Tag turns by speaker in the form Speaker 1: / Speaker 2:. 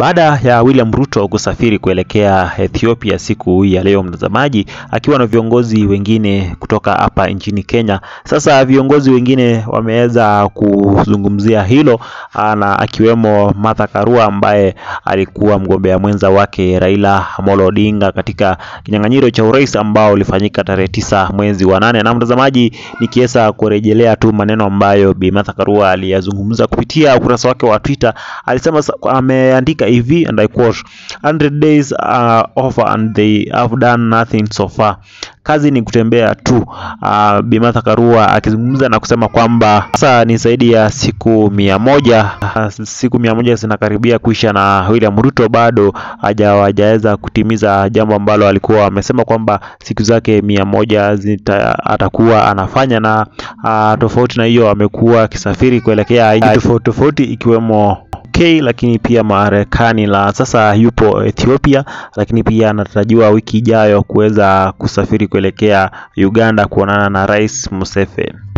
Speaker 1: Baada ya William Ruto kusafiri kuelekea Ethiopia siku ya leo, mtazamaji, akiwa na viongozi wengine kutoka hapa nchini Kenya. Sasa viongozi wengine wameweza kuzungumzia hilo na akiwemo Martha Karua ambaye alikuwa mgombea mwenza wake Raila Amolo Odinga katika kinyang'anyiro cha urais ambao ulifanyika tarehe tisa mwezi wa nane. Na mtazamaji, nikiweza kurejelea tu maneno ambayo Bi Martha Karua aliyazungumza kupitia ukurasa wake wa Twitter, alisema ameandika wanapika EV and I quote 100 days uh, over and they have done nothing so far. Kazi ni kutembea tu. Uh, Bi Martha Karua akizungumza na kusema kwamba sasa ni zaidi ya siku mia moja uh, siku mia moja zinakaribia kuisha na William Ruto bado hajawajaweza kutimiza jambo ambalo alikuwa amesema kwamba siku zake mia moja zita, atakuwa anafanya na uh, tofauti na hiyo amekuwa akisafiri kuelekea tofauti tofauti ikiwemo UK, lakini pia Marekani, la sasa yupo Ethiopia, lakini pia anatarajiwa wiki ijayo kuweza kusafiri kuelekea Uganda kuonana na Rais Museveni.